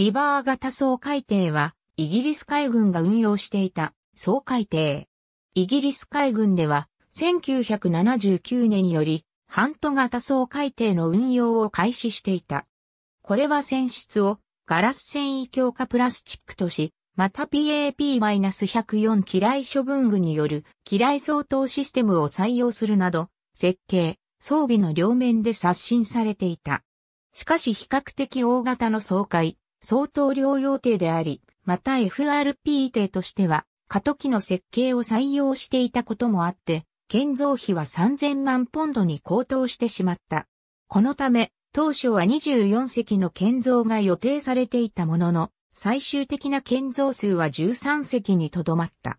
リバー型総海艇は、イギリス海軍が運用していた総海艇。イギリス海軍では、1979年より、ハント型総海艇の運用を開始していた。これは船室をガラス繊維強化プラスチックとし、また PAP-104 機雷処分具による機雷相当システムを採用するなど、設計、装備の両面で刷新されていた。しかし比較的大型の総海、相当療養艇であり、また FRP 艇としては、過渡期の設計を採用していたこともあって、建造費は3000万ポンドに高騰してしまった。このため、当初は24隻の建造が予定されていたものの、最終的な建造数は13隻にとどまった。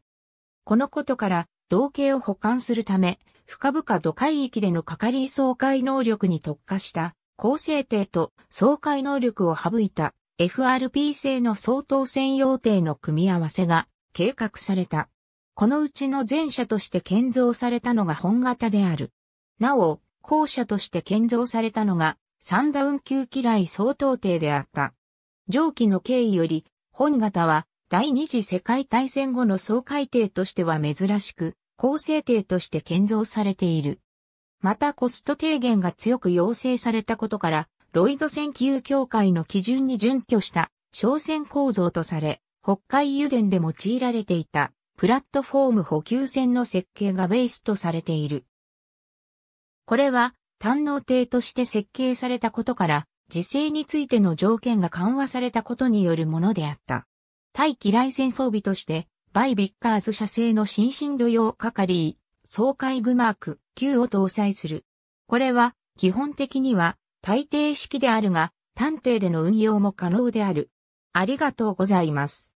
このことから、同型を保管するため、深々土海域での係総会能力に特化した、構成定と総会能力を省いた FRP 製の相当専用艇の組み合わせが計画された。このうちの前者として建造されたのが本型である。なお、後者として建造されたのが、サンダウン級機雷相当艇であった。上記の経緯より、本型は第二次世界大戦後の総海艇としては珍しく、構成艇として建造されている。またコスト低減が強く要請されたことから、ロイド線級協会の基準に準拠した商船構造とされ、北海油田で用いられていたプラットフォーム補給船の設計がベースとされている。これは、単能艇として設計されたことから、時制についての条件が緩和されたことによるものであった。対機雷戦装備として、バイ・ビッカーズ社製の新進度用カカリー、総海グマーク Q を搭載する。これは、基本的には、大抵式であるが、探偵での運用も可能である。ありがとうございます。